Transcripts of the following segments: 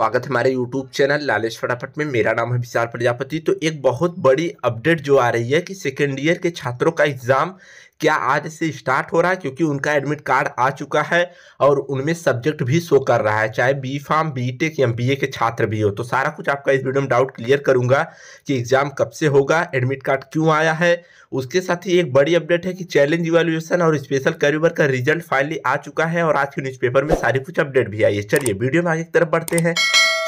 स्वागत है हमारे YouTube चैनल लालेश फटाफट में मेरा नाम है विशाल प्रजापति तो एक बहुत बड़ी अपडेट जो आ रही है कि सेकेंड ईयर के छात्रों का एग्ज़ाम क्या आज से स्टार्ट हो रहा है क्योंकि उनका एडमिट कार्ड आ चुका है और उनमें सब्जेक्ट भी शो कर रहा है चाहे बी फार्म बी टेक या बी के छात्र भी हो तो सारा कुछ आपका इस वीडियो में डाउट क्लियर करूंगा कि एग्जाम कब से होगा एडमिट कार्ड क्यों आया है उसके साथ ही एक बड़ी अपडेट है कि चैलेंज इवेल्युएशन और स्पेशल करियर का रिजल्ट फाइनली आ चुका है और आज के न्यूज़पेपर में सारी कुछ अपडेट भी आई है चलिए वीडियो में आगे की तरफ बढ़ते हैं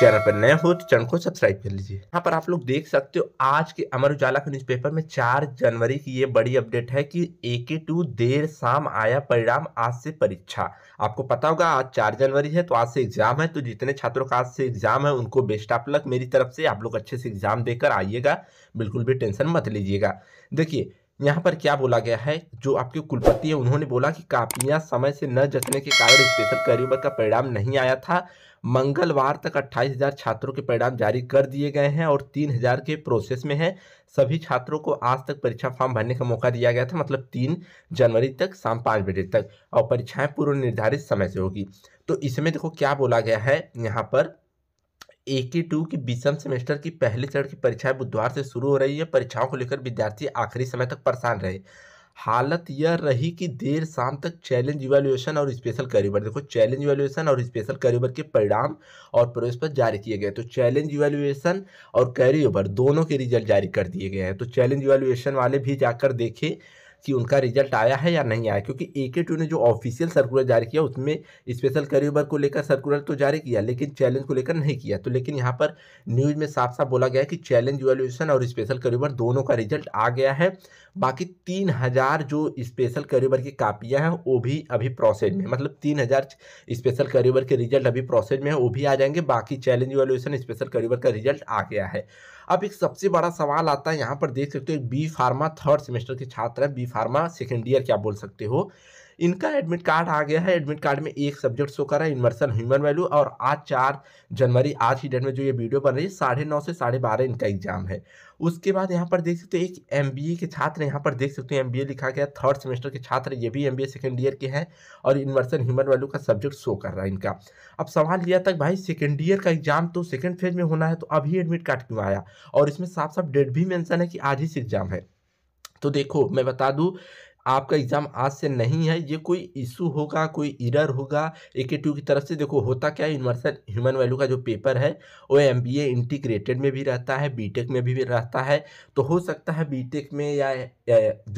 चैनल पर नए हो तो चैनल को सब्सक्राइब कर लीजिए यहाँ पर आप लोग देख सकते हो आज के अमर उजाला के न्यूज़पेपर में 4 जनवरी की ये बड़ी अपडेट है कि ए के टू देर शाम आया परिणाम आज से परीक्षा आपको पता होगा आज 4 जनवरी है तो आज से एग्जाम है तो जितने छात्रों का आज से एग्जाम है उनको बेस्ट ऑफ लक मेरी तरफ से आप लोग अच्छे से एग्जाम देकर आइएगा बिल्कुल भी टेंशन मत लीजिएगा देखिए यहाँ पर क्या बोला गया है जो आपके कुलपति है उन्होंने बोला कि कापियां समय से न जचने के कारण स्पेशल करियर का परिणाम नहीं आया था मंगलवार तक 28,000 छात्रों के परिणाम जारी कर दिए गए हैं और 3,000 के प्रोसेस में हैं सभी छात्रों को आज तक परीक्षा फॉर्म भरने का मौका दिया गया था मतलब तीन जनवरी तक शाम पाँच बजे तक और परीक्षाएं पूर्व निर्धारित समय से होगी तो इसमें देखो क्या बोला गया है यहाँ पर ए टू की बीसम e सेमेस्टर की पहले चरण की परीक्षाएं बुधवार से शुरू हो रही है परीक्षाओं को लेकर विद्यार्थी आखिरी समय तक परेशान रहे हालत यह रही कि देर शाम तक चैलेंज इवेल्युएशन और स्पेशल करियर देखो चैलेंज इवेल्युएशन और स्पेशल करियर के परिणाम और प्रवेश पर जारी किए गए तो चैलेंज इवेल्युएशन और कैरी दोनों के रिजल्ट जारी कर दिए गए हैं तो चैलेंज इवेल्युएशन वाले भी जाकर देखें कि उनका रिजल्ट आया है या नहीं आया क्योंकि ए के टू ने जो ऑफिशियल सर्कुलर जारी किया उसमें स्पेशल करियर वर्ग को लेकर सर्कुलर तो जारी किया लेकिन चैलेंज को लेकर नहीं किया तो लेकिन यहाँ पर न्यूज़ में साफ साफ बोला गया है कि चैलेंज इवेल्यूशन और स्पेशल करियर दोनों का रिजल्ट आ गया है बाकी तीन हज़ार जो स्पेशल करियर की कापियाँ हैं वो भी अभी प्रोसेस में मतलब तीन हज़ार स्पेशल करियर के रिजल्ट अभी प्रोसेस में है वो भी आ जाएंगे बाकी चैलेंज इवेल्यूशन स्पेशल करियर का रिजल्ट आ गया है अब एक सबसे बड़ा सवाल आता है यहाँ पर देख सकते हो बी फार्मा थर्ड सेमेस्टर के छात्र हैं बी फार्मा सेकेंड ईयर क्या बोल सकते हो इनका एडमिट कार्ड आ गया है एडमिट कार्ड में एक सब्जेक्ट शो करा है इन्वर्सल ह्यूमन वैल्यू और आज चार जनवरी आज ही डेट में जो ये वीडियो बन रही है साढ़े नौ से साढ़े बारह इनका एग्जाम है उसके बाद यहाँ पर देख सकते हो एक एमबीए के छात्र यहाँ पर देख सकते हो एमबीए लिखा गया थर्ड सेमेस्टर के छात्र ये भी एम बी ईयर के हैं और इन्वर्सन ह्यूमन वैल्यू का सब्जेक्ट शो कर रहा है इनका अब सवाल लिया तक भाई सेकेंड ईयर का एग्जाम तो सेकेंड फेज में होना है तो अभी एडमिट कार्ड क्यों आया और इसमें साफ साफ डेट भी मैंसन है कि आज ही से एग्जाम है तो देखो मैं बता दूँ आपका एग्ज़ाम आज से नहीं है ये कोई इशू होगा कोई इरर होगा ए के की तरफ से देखो होता क्या है यूनिवर्सल ह्यूमन वैल्यू का जो पेपर है वो एम बी ए इंटीग्रेटेड में भी रहता है बी टेक में भी, भी रहता है तो हो सकता है बी टेक में या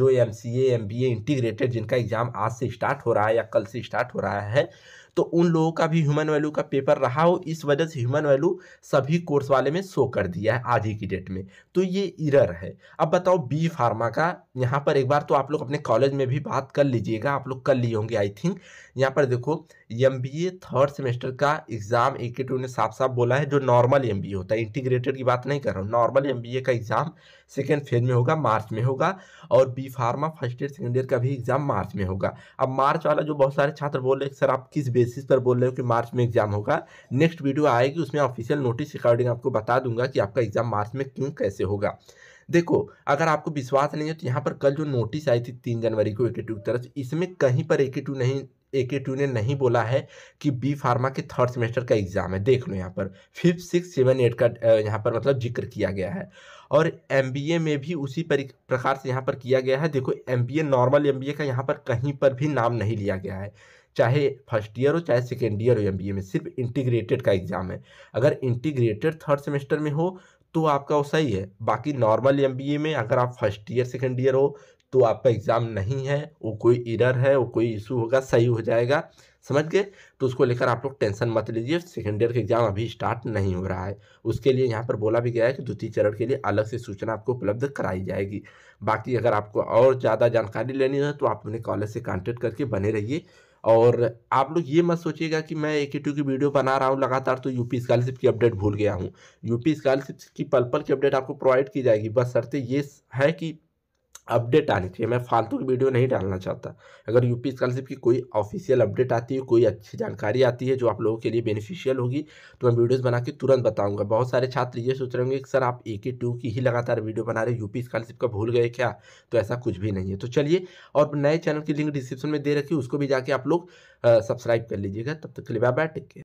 जो M C A M B A integrated जिनका एग्ज़ाम आज से स्टार्ट हो रहा है या कल से स्टार्ट हो रहा है तो उन लोगों का भी ह्यूमन वैल्यू का पेपर रहा हो इस वजह से ह्यूमन वैल्यू सभी कोर्स वाले में शो कर दिया है आज ही की डेट में तो ये इरर है अब बताओ बी फार्मा का यहाँ पर एक बार तो आप लोग अपने कॉलेज में भी बात कर लीजिएगा आप लोग कर लिए होंगे आई थिंक यहाँ पर देखो M B A third semester का एग्ज़ाम ए ने साफ साफ बोला है जो नॉर्मल एम बी ए होता है इंटीग्रेटेड की बात नहीं कर रहा हूँ नॉर्मल एम बी ए का एग्ज़ाम सेकेंड फेज में होगा मार्च में होगा और B pharma first year second year का भी एग्जाम मार्च में होगा अब मार्च वाला जो बहुत सारे छात्र बोल रहे हैं सर आप किस बेसिस पर बोल रहे हो कि मार्च में एग्जाम होगा नेक्स्ट वीडियो आएगी उसमें ऑफिशियल नोटिस अकॉर्डिंग आपको बता दूंगा कि आपका एग्जाम मार्च में क्यों कैसे होगा देखो अगर आपको विश्वास नहीं है तो यहाँ पर कल जो नोटिस आई थी तीन जनवरी को ए की तरफ इसमें कहीं पर एके नहीं ए के टू ने नहीं बोला है कि बी फार्मा के थर्ड सेमेस्टर का एग्ज़ाम है देख लो यहाँ पर फिफ्थ सिक्स सेवन एट का यहाँ पर मतलब जिक्र किया गया है और एम में भी उसी प्रकार से यहाँ पर किया गया है देखो एम नॉर्मल एम का यहाँ पर कहीं पर भी नाम नहीं लिया गया है चाहे फर्स्ट ईयर हो चाहे सेकेंड ईयर हो एम में सिर्फ इंटीग्रेटेड का एग्ज़ाम है अगर इंटीग्रेटेड थर्ड सेमेस्टर में हो तो आपका वो सही है बाकी नॉर्मल एम में अगर आप फर्स्ट ईयर सेकेंड ईयर हो तो आपका एग्ज़ाम नहीं है वो कोई इरर है वो कोई इशू होगा सही हो जाएगा समझ गए तो उसको लेकर आप लोग टेंशन मत लीजिए सेकेंड ईयर का एग्ज़ाम अभी स्टार्ट नहीं हो रहा है उसके लिए यहाँ पर बोला भी गया है कि द्वितीय चरण के लिए अलग से सूचना आपको उपलब्ध कराई जाएगी बाकी अगर आपको और ज़्यादा जानकारी लेनी है तो आप अपने कॉलेज से कॉन्टेक्ट करके बने रहिए और आप लोग ये मत सोचिएगा कि मैं ए के टू की वीडियो बना रहा हूँ लगातार तो यूपी स्कॉलरशिप की अपडेट भूल गया हूँ यूपी स्कॉलरशिप की पल पल की अपडेट आपको प्रोवाइड की जाएगी बस शर्तें ये है कि अपडेट आनी चाहिए मैं फालतू की वीडियो नहीं डालना चाहता अगर यूपी स्कॉलरशिप की कोई ऑफिशियल अपडेट आती है कोई अच्छी जानकारी आती है जो आप लोगों के लिए बेनिफिशियल होगी तो मैं वीडियोस बना के तुरंत बताऊंगा बहुत सारे छात्र ये सोच रहे होंगे कि सर आप ए के टू की ही लगातार वीडियो बना रहे यूपी स्कॉलरशिप का भूल गए क्या तो ऐसा कुछ भी नहीं है तो चलिए और नए चैनल की लिंक डिस्क्रिप्शन में दे रखी उसको भी जाके आप लोग सब्सक्राइब कर लीजिएगा तब तक के लिए बाय बाय टेक केयर